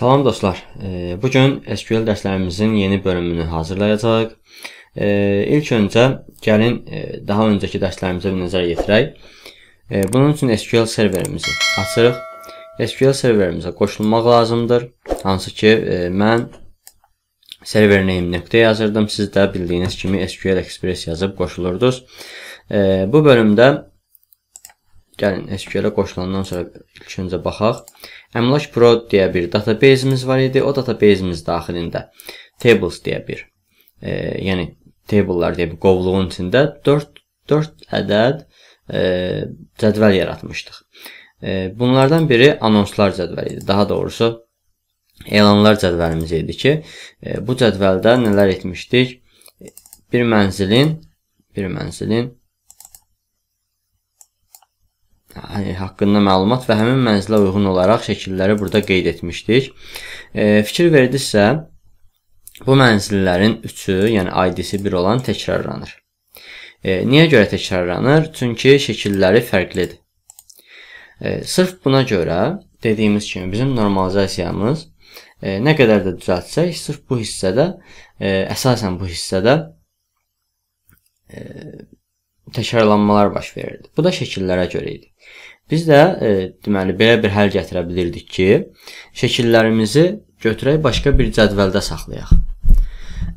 Salam dostlar, bu gün SQL dərslərimizin yeni bölümünü hazırlayacağıq. İlk öncə gəlin e, daha öncəki dərslərimizə bir nəzər yetirək. Bunun üçün SQL serverimizi açırıq. SQL serverimizə qoşulmaq lazımdır. Hansı ki, e, mən server name nöqtə yazırdım. Siz də bildiyiniz kimi SQL Express yazıb qoşulurdunuz. Bu bölümdə Gəlin SQL-ə qoşulandan sonra ilk öncə baxaq. Əmlak Pro deyə bir database-imiz var idi. O database-imiz daxilində tables deyə bir, e, yəni table'lar deyə bir qovluğun içində 4 4 ədəd e, cədvəl yaratmışdıq. E, bunlardan biri anonslar cədvəli idi. Daha doğrusu elanlar cədvəlimiz idi ki, e, bu cədvəldə nələr etmişdik? Bir mənzilin bir mənzilin haqqında məlumat və həmin mənzilə uyğun olaraq şəkilləri burada qeyd etmişdik. E, fikir verdinizsə, bu mənzillərin üçü, yəni ID-si 1 olan təkrarlanır. E, niyə görə təkrarlanır? Çünki şəkilləri fərqlidir. E, sırf buna görə dediyimiz kimi bizim normalizasiyamız e, nə qədər də düzəltsək, sırf bu hissədə, e, əsasən bu hissədə e, təkrarlanmalar baş verirdi. Bu da şəkillərə görə idi. Biz də e, deməli belə bir həll gətirə bilirdik ki, şəkillərimizi götürək başqa bir cədvəldə saxlayaq.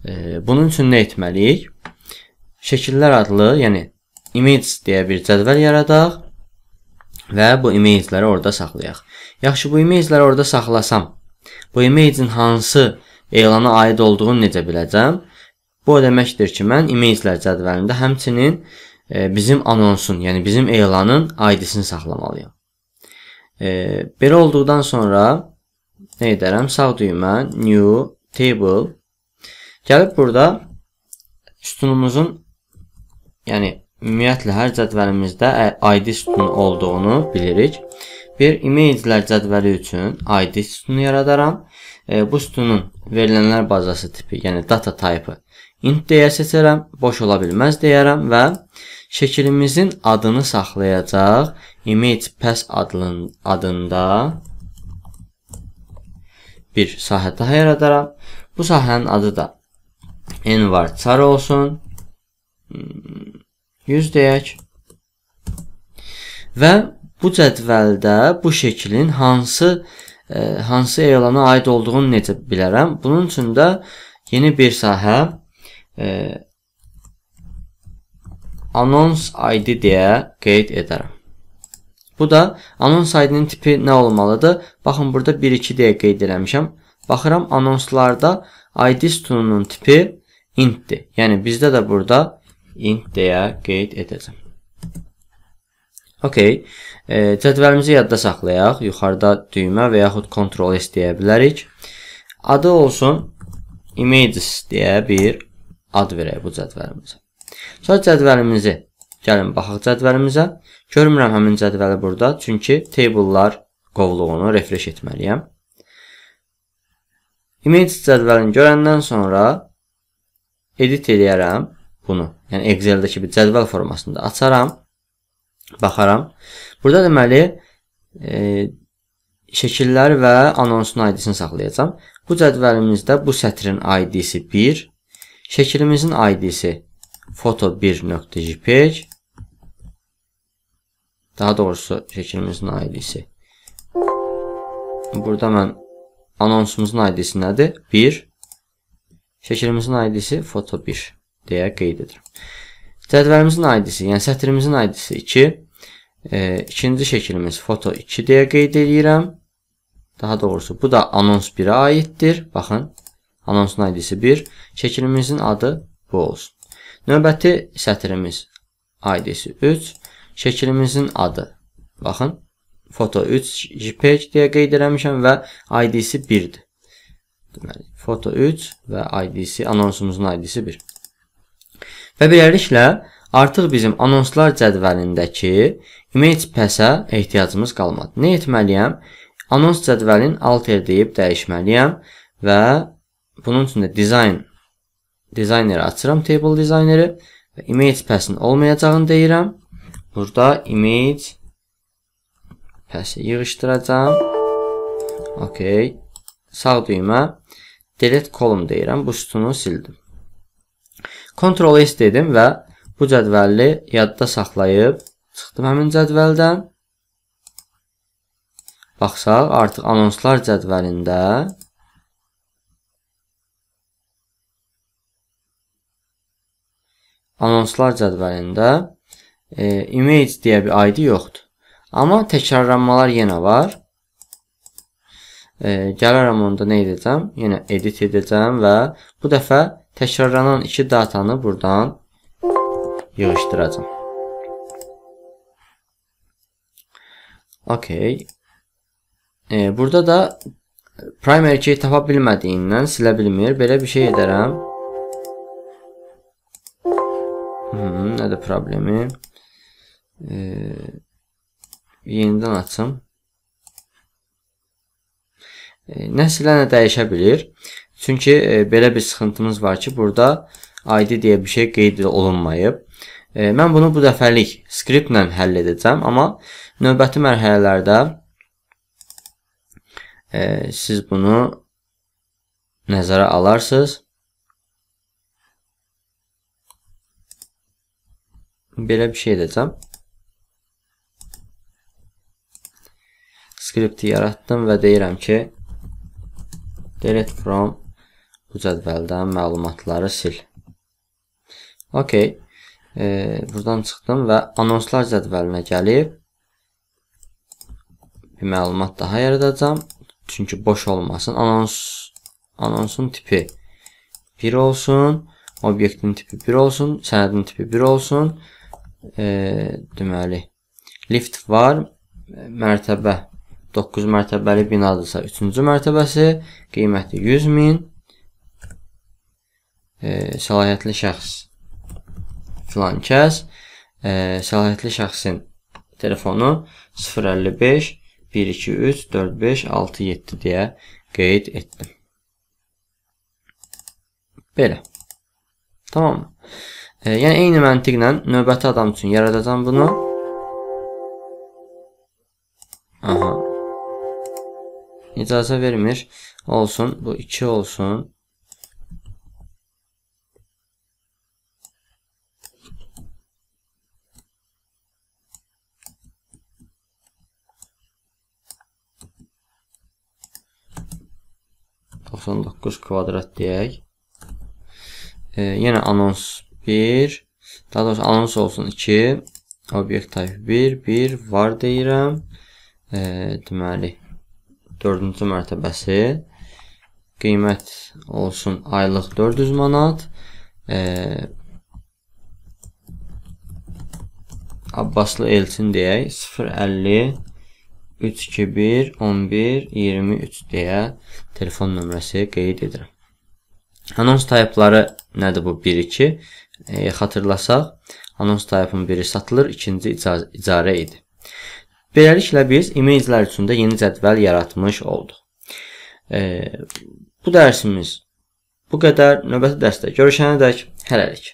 E, bunun üçün nə etməliyik? Şəkillər adlı, yəni image deyə bir cədvəl yaradaq və bu imageləri orada saxlayaq. Yaxşı, bu imageləri orada saxlasam, bu image-in hansı elana aid olduğunu necə biləcəm? Bu o deməkdir ki, mən imagelər cədvəlində həmçinin e, bizim anonsun, yəni bizim elanın ID-sini saxlamalıyam. E, belə olduqdan sonra nə edərəm? Sağ düymə new table gəlib burada sütunumuzun yəni ümumiyyətlə hər cədvəlimizdə ID sütunu olduğunu bilirik. Bir image-lər cədvəli üçün ID sütunu yaradaram. E, bu sütunun verilənlər bazası tipi, yəni data type-ı int deyə seçərəm, boş ola bilməz deyərəm və şəkilimizin adını saxlayacaq image pass adlın, adında bir sahə daha yaradaram. Bu sahənin adı da envar çar olsun. 100 hmm, deyək. Və bu cədvəldə bu şəklin hansı e, hansı elana aid olduğunu necə bilərəm? Bunun üçün də yeni bir sahə e, anons ID deyə qeyd edərəm. Bu da anons ID-nin tipi nə olmalıdır? Baxın, burada 1-2 deyə qeyd eləmişəm. Baxıram, anonslarda ID sütununun tipi intdir. Yəni, bizdə də burada int deyə qeyd edəcəm. Okey, e, cədvəlimizi yadda saxlayaq. Yuxarıda düymə və yaxud Ctrl S deyə bilərik. Adı olsun images deyə bir ad verək bu cədvəlimizə. Sonra cədvəlimizi gəlin baxaq cədvəlimizə. Görmürəm həmin cədvəli burada, çünki table'lar qovluğunu refresh etməliyəm. Image cədvəlini görəndən sonra edit eləyərəm bunu. Yəni Excel-dəki bir cədvəl formasında açaram, baxaram. Burada deməli e, şəkillər və anonsun ID-sini saxlayacağam. Bu cədvəlimizdə bu sətrin ID-si 1, Şəklimizin ID-si foto1.jpg Daha doğrusu şəklimizin ID-si. Burada mən anonsumuzun ID-si nədir? 1 Şəklimizin ID-si foto1 deyə qeyd edirəm. Cədvəlimizin ID-si, yəni sətrimizin ID-si 2 e, ikinci şəklimiz foto 2 deyə qeyd edirəm. Daha doğrusu bu da anons 1-ə aiddir. Baxın. Anonsun ID-si 1. Çəkilimizin adı bu olsun. Növbəti sətrimiz ID-si 3. Şəkilimizin adı. Baxın, foto 3 JPEG deyə qeyd eləmişəm və ID-si 1-dir. Deməli, foto 3 və ID-si, anonsumuzun ID-si 1. Və beləliklə, artıq bizim anonslar cədvəlindəki image pass-ə ehtiyacımız qalmadı. Nə etməliyəm? Anons cədvəlin alter deyib dəyişməliyəm və Bunun üçün də design designeri açıram, table designeri və image passin olmayacağını deyirəm. Burada image passi yığışdıracağam. Okay. Sağ düymə delete column deyirəm. Bu sütunu sildim. Ctrl S dedim və bu cədvəlli yadda saxlayıb çıxdım həmin cədvəldən. Baxsaq, artıq anonslar cədvəlində Anonslar cədvəlində e, image deyə bir ID yoxdur. Amma təkrarlanmalar yenə var. E, gələrəm onda nə edəcəm? Yenə edit edəcəm və bu dəfə təkrarlanan iki datanı buradan yığışdıracam. Okey. E, burada da primary key tapa bilmədiyindən silə bilmir. Belə bir şey edərəm. Hmm, nə də problemi. E, yenidən açım. E, nəsilənə dəyişə bilir. Çünki e, belə bir sıxıntımız var ki, burada ID deyə bir şey qeyd olunmayıb. E, mən bunu bu dəfəlik skriptlə həll edəcəm, amma növbəti mərhələlərdə e, siz bunu nəzərə alarsınız. belə bir şey edəcəm. Skripti yaratdım və deyirəm ki, delete from bu cədvəldən məlumatları sil. Okey. E, buradan çıxdım və anonslar cədvəlinə gəlib bir məlumat daha yaradacam. Çünki boş olmasın. Anons anonsun tipi 1 olsun, obyektin tipi 1 olsun, sənədin tipi 1 olsun e, deməli lift var, mərtəbə 9 mərtəbəli binadırsa 3-cü mərtəbəsi, qiyməti 100 min, e, səlahiyyətli şəxs filan kəs, e, səlahiyyətli şəxsin telefonu 055 123 45 67 deyə qeyd etdim. Belə. Tamam mı? E, yəni eyni məntiqlə növbəti adam üçün yaradacam bunu. Aha. İcazə vermir. Olsun. Bu 2 olsun. kvadrat deyək. E, yenə anons 1, daha doğrusu anons olsun 2, obyekt tayfi 1, 1 var deyirəm. E, deməli, 4-cü mərtəbəsi. Qiymət olsun aylıq 400 manat. E, Abbaslı Elçin deyək 050 321 11 23 deyə telefon nömrəsi qeyd edirəm. Anons taypları nədir bu? 1-2 e, xatırlasaq, anons tayfının biri satılır, ikinci icarə idi. Beləliklə biz imeyclər üçün də yeni cədvəl yaratmış olduq. E, bu dərsimiz bu qədər. Növbəti dərsdə görüşənədək hələlik.